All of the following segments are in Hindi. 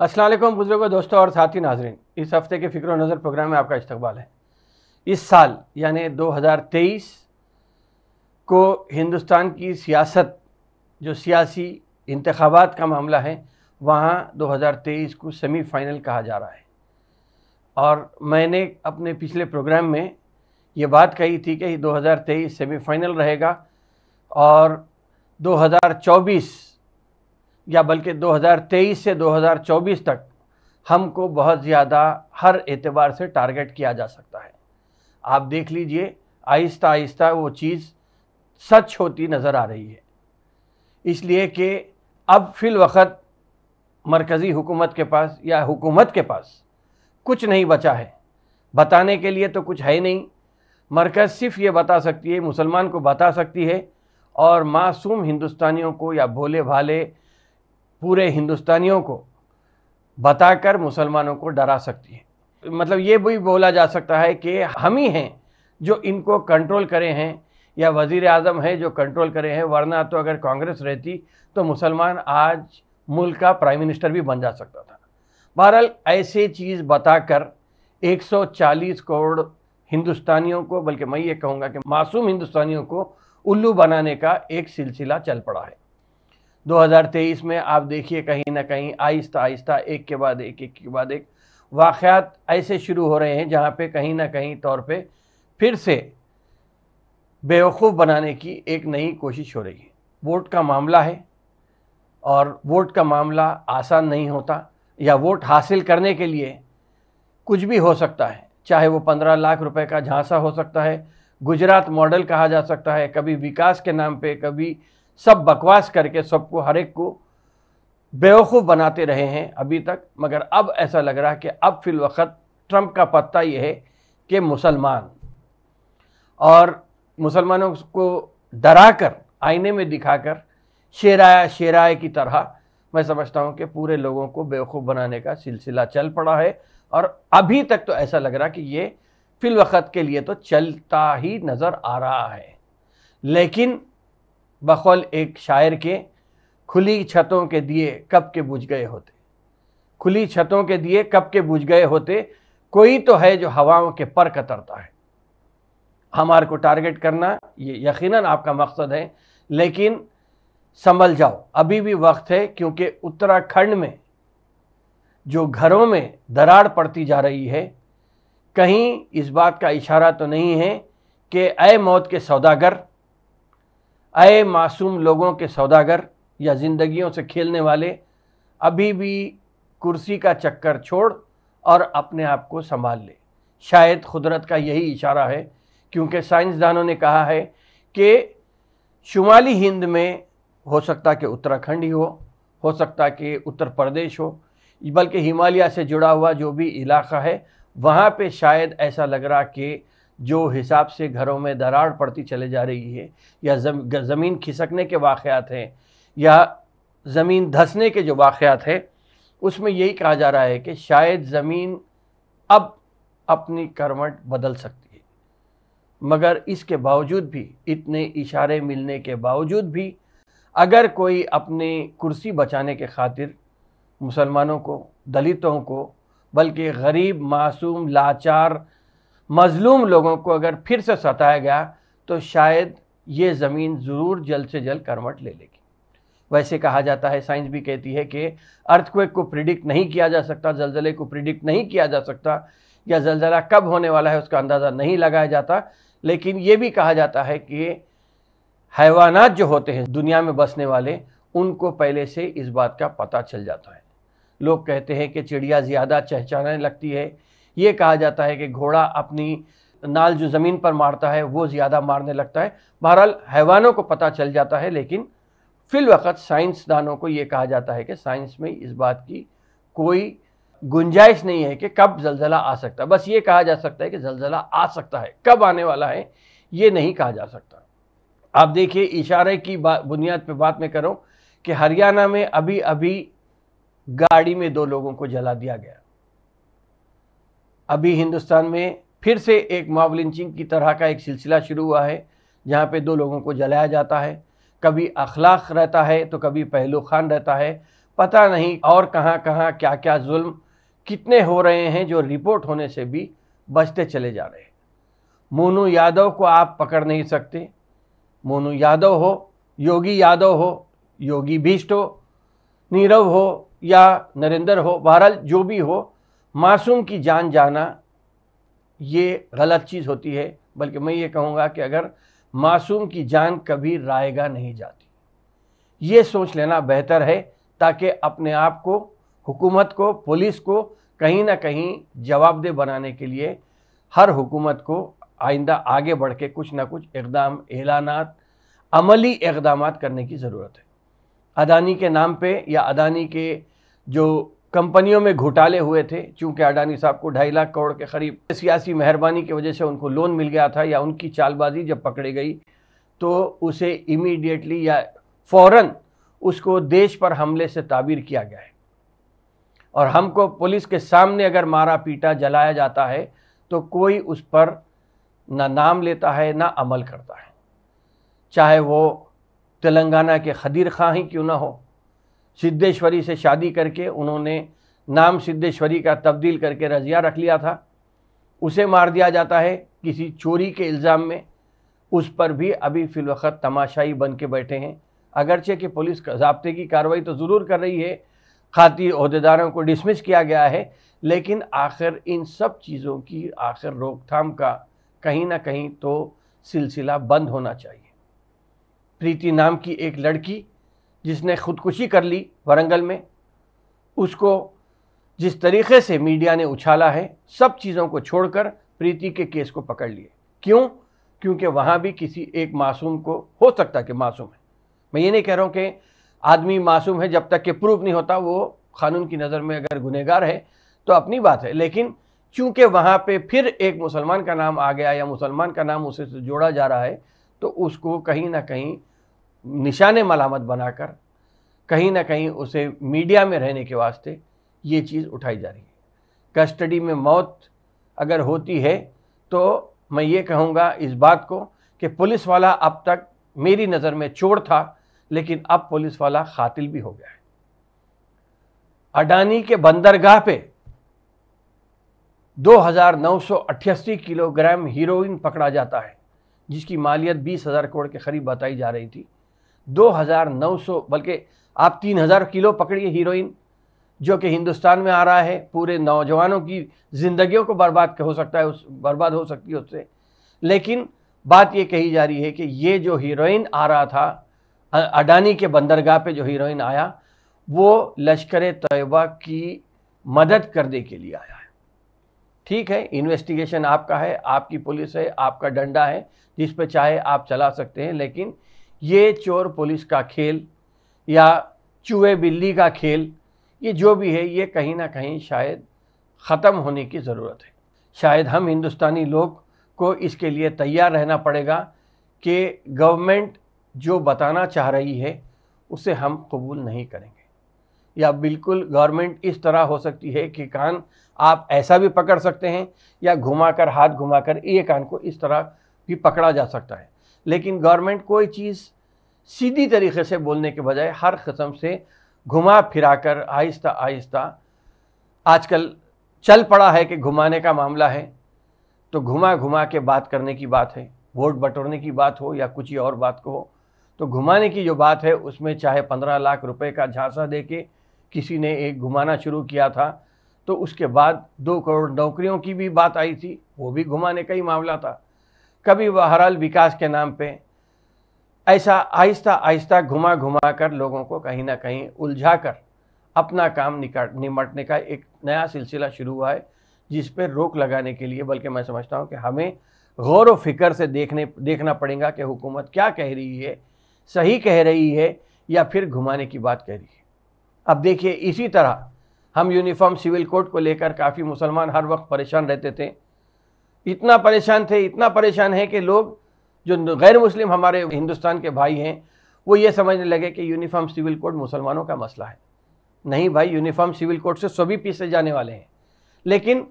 असलम बुजुर्गों दोस्तों और साथी नाजरन इस हफ्ते के फ़िक्र नज़र प्रोग्राम में आपका इस्तबाल है इस साल यानि 2023 को हिंदुस्तान की सियासत जो सियासी इंतबात का मामला है वहाँ 2023 को सेमीफाइनल कहा जा रहा है और मैंने अपने पिछले प्रोग्राम में ये बात कही थी कि 2023 सेमीफाइनल रहेगा और 2024 या बल्कि 2023 से 2024 तक हमको बहुत ज़्यादा हर एतबार से टारगेट किया जा सकता है आप देख लीजिए आहिस्ता आहिस्ता वो चीज़ सच होती नज़र आ रही है इसलिए कि अब फिल वक्त मरकज़ी हुकूमत के पास या हुकूमत के पास कुछ नहीं बचा है बताने के लिए तो कुछ है नहीं मरकज़ सिर्फ ये बता सकती है मुसलमान को बता सकती है और मासूम हिंदुस्तानियों को या भोले भाले पूरे हिंदुस्तानियों को बताकर मुसलमानों को डरा सकती है मतलब ये भी बोला जा सकता है कि हम ही हैं जो इनको कंट्रोल करे हैं या वज़ी अजम है जो कंट्रोल करे हैं वरना तो अगर कांग्रेस रहती तो मुसलमान आज मुल्क का प्राइम मिनिस्टर भी बन जा सकता था बहरहाल ऐसे चीज़ बताकर 140 करोड़ हिंदुस्तानियों को बल्कि मैं ये कहूँगा कि मासूम हिंदुस्तानियों को उल्लू बनाने का एक सिलसिला चल पड़ा है 2023 में आप देखिए कहीं ना कहीं आहिस्ता आहिस्ता एक के बाद एक एक के बाद एक वाक़ात ऐसे शुरू हो रहे हैं जहाँ पे कहीं ना कहीं तौर पे फिर से बेवकूफ़ बनाने की एक नई कोशिश हो रही है वोट का मामला है और वोट का मामला आसान नहीं होता या वोट हासिल करने के लिए कुछ भी हो सकता है चाहे वो पंद्रह लाख रुपए का झांसा हो सकता है गुजरात मॉडल कहा जा सकता है कभी विकास के नाम पे कभी सब बकवास करके सबको हर एक को बेवकूफ़ बनाते रहे हैं अभी तक मगर अब ऐसा लग रहा है कि अब वक्त ट्रंप का पत्ता यह है कि मुसलमान और मुसलमानों को डरा कर आईने में दिखाकर शेराया शेराए की तरह मैं समझता हूँ कि पूरे लोगों को बेवकूफ़ बनाने का सिलसिला चल पड़ा है और अभी तक तो ऐसा लग रहा कि ये वक्त के लिए तो चलता ही नज़र आ रहा है लेकिन बखौल एक शायर के खुली छतों के दिए कब के बुझ गए होते खुली छतों के दिए कब के बुझ गए होते कोई तो है जो हवाओं के पर कतरता है हमार को टारगेट करना ये यकीनन आपका मकसद है लेकिन संभल जाओ अभी भी वक्त है क्योंकि उत्तराखंड में जो घरों में दरार पड़ती जा रही है कहीं इस बात का इशारा तो नहीं है कि अय मौत के सौदागर आए मासूम लोगों के सौदागर या जिंदगियों से खेलने वाले अभी भी कुर्सी का चक्कर छोड़ और अपने आप को संभाल ले शायद कुदरत का यही इशारा है क्योंकि साइंसदानों ने कहा है कि शुमाली हिंद में हो सकता कि उत्तराखंड ही हो हो सकता कि उत्तर प्रदेश हो बल्कि हिमालय से जुड़ा हुआ जो भी इलाका है वहाँ पे शायद ऐसा लग रहा कि जो हिसाब से घरों में दरार पड़ती चले जा रही है या ज़मीन खिसकने के वाक़ात हैं या ज़मीन धंसने के जो वाक़ात हैं उसमें यही कहा जा रहा है कि शायद ज़मीन अब अपनी करवट बदल सकती है मगर इसके बावजूद भी इतने इशारे मिलने के बावजूद भी अगर कोई अपने कुर्सी बचाने के खातिर मुसलमानों को दलितों को बल्कि गरीब मासूम लाचार मजलूम लोगों को अगर फिर से सताया गया तो शायद ये ज़मीन ज़रूर जल्द से जल्द करवट ले लेगी वैसे कहा जाता है साइंस भी कहती है कि अर्थक्वेक को प्रिडिक्ट नहीं किया जा सकता जलजले को प्रिडिक्ट नहीं किया जा सकता या जलजला कब होने वाला है उसका अंदाज़ा नहीं लगाया जाता लेकिन ये भी कहा जाता है कि हैवानात जो होते हैं दुनिया में बसने वाले उनको पहले से इस बात का पता चल जाता है लोग कहते हैं कि चिड़िया ज़्यादा चहचहाने लगती है ये कहा जाता है कि घोड़ा अपनी नाल जो ज़मीन पर मारता है वो ज़्यादा मारने लगता है बहरहाल हैवानों को पता चल जाता है लेकिन वक्त साइंसदानों को ये कहा जाता है कि साइंस में इस बात की कोई गुंजाइश नहीं है कि कब जलजला आ सकता है बस ये कहा जा सकता है कि जलजला आ सकता है कब आने वाला है ये नहीं कहा जा सकता आप देखिए इशारे की बुनियाद पर बात मैं करूँ कि हरियाणा में अभी अभी गाड़ी में दो लोगों को जला दिया गया अभी हिंदुस्तान में फिर से एक मॉब लिंचिंग की तरह का एक सिलसिला शुरू हुआ है जहाँ पे दो लोगों को जलाया जाता है कभी अखलाक रहता है तो कभी पहलू खान रहता है पता नहीं और कहाँ कहाँ क्या क्या जुल्म कितने हो रहे हैं जो रिपोर्ट होने से भी बचते चले जा रहे हैं मोनू यादव को आप पकड़ नहीं सकते मोनू यादव हो योगी यादव हो योगी भीष्ट हो नीरव हो या नरेंद्र हो बहरहाल जो भी हो मासूम की जान जाना ये गलत चीज़ होती है बल्कि मैं ये कहूँगा कि अगर मासूम की जान कभी रायगा नहीं जाती ये सोच लेना बेहतर है ताकि अपने आप को हुकूमत को पुलिस को कहीं ना कहीं जवाबदेह बनाने के लिए हर हुकूमत को आइंदा आगे बढ़ के कुछ ना कुछ इकदाम एलानात अमली इकदाम करने की ज़रूरत है अदानी के नाम पे या अदानी के जो कंपनियों में घोटाले हुए थे चूंकि अडानी साहब को ढाई लाख करोड़ के करीब सियासी मेहरबानी की वजह से उनको लोन मिल गया था या उनकी चालबाजी जब पकड़ी गई तो उसे इमीडिएटली या फौरन उसको देश पर हमले से ताबीर किया गया है और हमको पुलिस के सामने अगर मारा पीटा जलाया जाता है तो कोई उस पर ना नाम लेता है ना अमल करता है चाहे वो तेलंगाना के खदीर खां ही क्यों ना हो सिद्धेश्वरी से शादी करके उन्होंने नाम सिद्धेश्वरी का तब्दील करके रजिया रख लिया था उसे मार दिया जाता है किसी चोरी के इल्ज़ाम में उस पर भी अभी फ़िलवत तमाशाई बन के बैठे हैं अगरचे कि पुलिस जबते की कार्रवाई तो ज़रूर कर रही है खाती अहदेदारों को डिसमिस किया गया है लेकिन आखिर इन सब चीज़ों की आखिर रोकथाम का कहीं ना कहीं तो सिलसिला बंद होना चाहिए प्रीति नाम की एक लड़की जिसने खुदकुशी कर ली वरंगल में उसको जिस तरीके से मीडिया ने उछाला है सब चीज़ों को छोड़कर प्रीति के केस को पकड़ लिए क्यों क्योंकि वहाँ भी किसी एक मासूम को हो सकता कि मासूम है मैं ये नहीं कह रहा हूँ कि आदमी मासूम है जब तक कि प्रूफ नहीं होता वो कानून की नज़र में अगर गुनहगार है तो अपनी बात है लेकिन चूंकि वहाँ पे फिर एक मुसलमान का नाम आ गया या मुसलमान का नाम उसे जोड़ा जा रहा है तो उसको कहीं ना कहीं निशाने मलामत बनाकर कहीं ना कहीं उसे मीडिया में रहने के वास्ते ये चीज़ उठाई जा रही है कस्टडी में मौत अगर होती है तो मैं ये कहूँगा इस बात को कि पुलिस वाला अब तक मेरी नज़र में चोर था लेकिन अब पुलिस वाला कातिल भी हो गया है अडानी के बंदरगाह पे 2,988 किलोग्राम हीरोइन पकड़ा जाता है जिसकी मालियत बीस हज़ार करोड़ के करीब बताई जा रही थी 2,900 बल्कि आप 3,000 किलो पकड़िए हीरोइन जो कि हिंदुस्तान में आ रहा है पूरे नौजवानों की ज़िंदगियों को बर्बाद हो सकता है उस बर्बाद हो सकती है उससे लेकिन बात ये कही जा रही है कि ये जो हीरोइन आ रहा था अडानी के बंदरगाह पे जो हीरोइन आया वो लश्कर तयबा की मदद करने के लिए आया है ठीक है इन्वेस्टिगेशन आपका है आपकी पुलिस है आपका डंडा है जिस पर चाहे आप चला सकते हैं लेकिन ये चोर पुलिस का खेल या चूहे बिल्ली का खेल ये जो भी है ये कहीं ना कहीं शायद ख़त्म होने की ज़रूरत है शायद हम हिंदुस्तानी लोग को इसके लिए तैयार रहना पड़ेगा कि गवर्नमेंट जो बताना चाह रही है उसे हम कबूल नहीं करेंगे या बिल्कुल गवर्नमेंट इस तरह हो सकती है कि कान आप ऐसा भी पकड़ सकते हैं या घुमाकर हाथ घुमाकर ये कान को इस तरह भी पकड़ा जा सकता है लेकिन गवर्नमेंट कोई चीज़ सीधी तरीके से बोलने के बजाय हर कस्म से घुमा फिरा कर आहिस्ता आहिस्ता आजकल चल पड़ा है कि घुमाने का मामला है तो घुमा घुमा के बात करने की बात है वोट बटोरने की बात हो या कुछ ही और बात को हो तो घुमाने की जो बात है उसमें चाहे पंद्रह लाख रुपए का झांसा दे के किसी ने एक घुमाना शुरू किया था तो उसके बाद दो करोड़ नौकरियों की भी बात आई थी वो भी घुमाने का ही मामला था कभी बहरहाल विकास के नाम पे ऐसा आहिस्ता आहिस्ता घुमा घुमा कर लोगों को कहीं ना कहीं उलझा कर अपना काम निकट निमटने का एक नया सिलसिला शुरू हुआ है जिस पर रोक लगाने के लिए बल्कि मैं समझता हूँ कि हमें गौर व फिक्र से देखने देखना पड़ेगा कि हुकूमत क्या कह रही है सही कह रही है या फिर घुमाने की बात कह रही है अब देखिए इसी तरह हम यूनिफॉर्म सिविल कोड को लेकर काफ़ी मुसलमान हर वक्त परेशान रहते थे इतना परेशान थे इतना परेशान है कि लोग जो गैर मुस्लिम हमारे हिंदुस्तान के भाई हैं वो ये समझने लगे कि यूनिफॉर्म सिविल कोड मुसलमानों का मसला है नहीं भाई यूनिफॉर्म सिविल कोड से सभी पीसे जाने वाले हैं लेकिन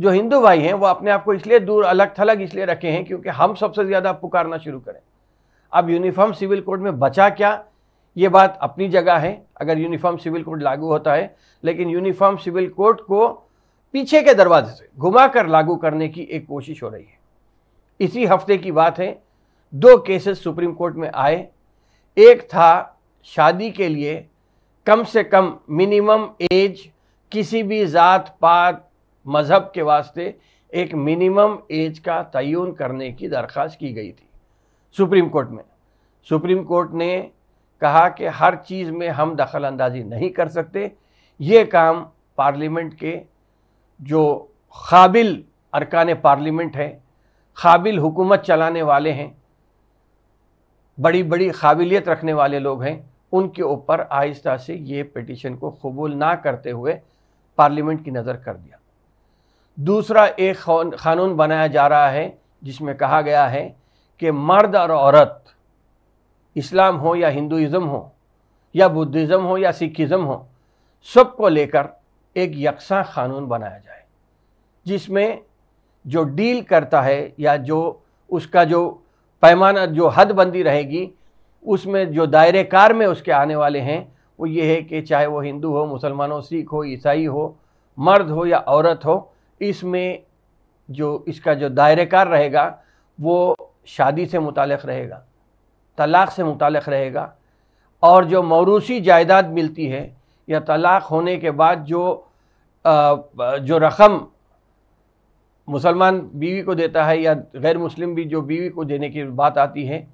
जो हिंदू भाई हैं वो अपने आप को इसलिए दूर अलग थलग इसलिए रखे हैं क्योंकि हम सबसे ज़्यादा पुकारना शुरू करें अब यूनिफॉर्म सिविल कोड में बचा क्या ये बात अपनी जगह है अगर यूनिफॉर्म सिविल कोड लागू होता है लेकिन यूनिफॉर्म सिविल कोड को पीछे के दरवाजे से घुमाकर लागू करने की एक कोशिश हो रही है इसी हफ्ते की बात है दो केसेस सुप्रीम कोर्ट में आए एक था शादी के लिए कम से कम मिनिमम एज किसी भी ज़ात पात मज़हब के वास्ते एक मिनिमम एज का तयन करने की दरख्वास्त की गई थी सुप्रीम कोर्ट में सुप्रीम कोर्ट ने कहा कि हर चीज़ में हम दखल अंदाजी नहीं कर सकते ये काम पार्लियामेंट के जो काबिल अरकान पार्लियामेंट है काबिल हुकूमत चलाने वाले हैं बड़ी बड़ी काबिलियत रखने वाले लोग हैं उनके ऊपर आहिस्ता से ये पटिशन को कबूल ना करते हुए पार्लियामेंट की नज़र कर दिया दूसरा एक कानून बनाया जा रहा है जिसमें कहा गया है कि मर्द और औरत इस्लाम हो या हिंदुज़म हो या बुद्धिज़्म हो या सिखिज़म हो सबको लेकर एक यकसा क़ानून बनाया जाए जिसमें जो डील करता है या जो उसका जो पैमाना जो हदबंदी रहेगी उसमें जो दायरे कार में उसके आने वाले हैं वो ये है कि चाहे वो हिंदू हो मुसलमान हो सिख हो ईसाई हो मर्द हो या औरत हो इसमें जो इसका जो दायरे कार रहेगा वो शादी से मुतल रहेगा तलाक़ से मुतल रहेगा और जो मौरूसी जायदाद मिलती है या तलाक़ होने के बाद जो आ, जो रकम मुसलमान बीवी को देता है या गैर मुस्लिम भी जो बीवी को देने की बात आती है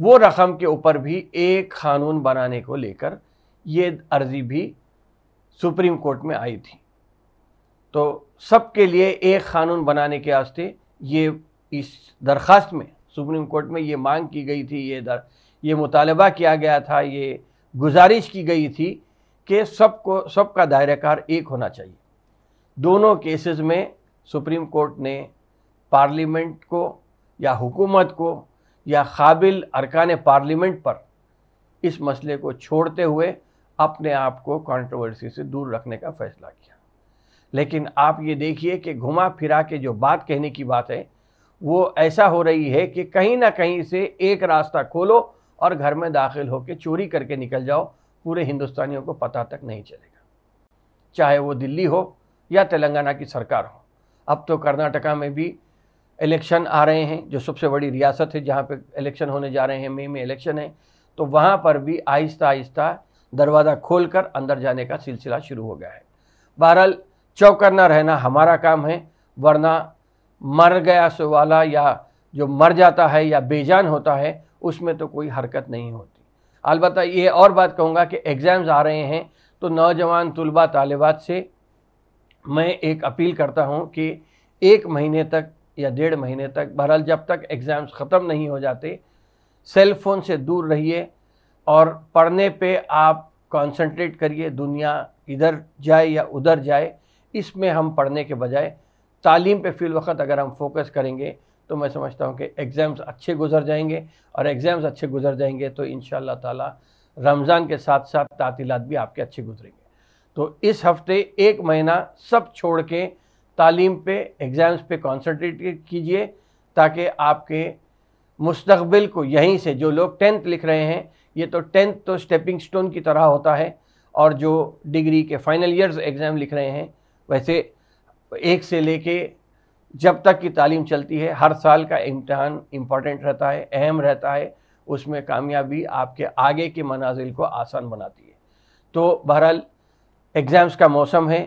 वो रकम के ऊपर भी एक कानून बनाने को लेकर ये अर्ज़ी भी सुप्रीम कोर्ट में आई थी तो सबके लिए एक कानून बनाने के वास्ते ये इस दरख्वास्त में सुप्रीम कोर्ट में ये मांग की गई थी ये दर ये मुतालबा किया गया था ये गुजारिश की गई थी कि सबको सबका दायराकार एक होना चाहिए दोनों केसेस में सुप्रीम कोर्ट ने पार्लियामेंट को या हुकूमत को या काबिल अरकान पार्लियामेंट पर इस मसले को छोड़ते हुए अपने आप को कंट्रोवर्सी से दूर रखने का फैसला किया लेकिन आप ये देखिए कि घुमा फिरा के जो बात कहने की बात है वो ऐसा हो रही है कि कहीं ना कहीं से एक रास्ता खोलो और घर में दाखिल होकर चोरी करके निकल जाओ पूरे हिंदुस्तानियों को पता तक नहीं चलेगा चाहे वो दिल्ली हो या तेलंगाना की सरकार हो अब तो कर्नाटका में भी इलेक्शन आ रहे हैं जो सबसे बड़ी रियासत है जहाँ पे इलेक्शन होने जा रहे हैं मई में, इलेक्शन है तो वहाँ पर भी आहिस्ता आहिस्ता दरवाज़ा खोल कर अंदर जाने का सिलसिला शुरू हो गया है बहरहाल चौकन्ना रहना हमारा काम है वरना मर गया सो वाला या जो मर जाता है या बेजान होता है उसमें तो कोई हरकत नहीं होती अलबत् ये और बात कहूँगा कि एग्ज़ाम्स आ रहे हैं तो नौजवान तलबा तलबात से मैं एक अपील करता हूँ कि एक महीने तक या डेढ़ महीने तक बहरहाल जब तक एग्ज़ाम्स ख़त्म नहीं हो जाते सेल फ़ोन से दूर रहिए और पढ़ने पे आप कंसंट्रेट करिए दुनिया इधर जाए या उधर जाए इसमें हम पढ़ने के बजाय तालीम पे फ़िल वक्त अगर हम फोकस करेंगे तो मैं समझता हूँ कि एग्ज़ाम्स अच्छे गुजर जाएंगे और एग्ज़ाम्स अच्छे गुजर जाएंगे तो इन ताला रमज़ान के साथ साथ तातीलत भी आपके अच्छे गुजरेंगे तो इस हफ्ते एक महीना सब छोड़ के तालीम पे एग्ज़ाम्स पे कॉन्सनट्रेट कीजिए ताकि आपके मुस्तबिल को यहीं से जो लोग टेंथ लिख रहे हैं ये तो टेंथ तो स्टेपिंग स्टोन की तरह होता है और जो डिग्री के फाइनल ईयर्स एग्ज़ाम लिख रहे हैं वैसे एक से लेके जब तक की तालीम चलती है हर साल का इम्तहान इम्पॉर्टेंट रहता है अहम रहता है उसमें कामयाबी आपके आगे के मनाजिल को आसान बनाती है तो बहरहाल एग्ज़ाम्स का मौसम है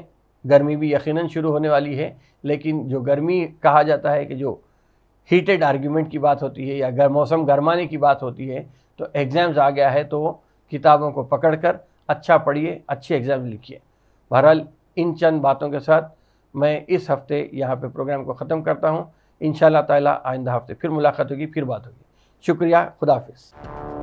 गर्मी भी यकीन शुरू होने वाली है लेकिन जो गर्मी कहा जाता है कि जो हीटेड आर्ग्यूमेंट की बात होती है या गर, मौसम गर्माने की बात होती है तो एग्ज़ाम्स आ गया है तो किताबों को पकड़ कर अच्छा पढ़िए अच्छे एग्ज़ाम लिखिए बहरहाल इन चंद बातों के साथ मैं इस हफ्ते यहाँ पे प्रोग्राम को ख़त्म करता हूँ इन ताला आइंदा हफ्ते फिर मुलाकात होगी फिर बात होगी शुक्रिया खुदाफिज़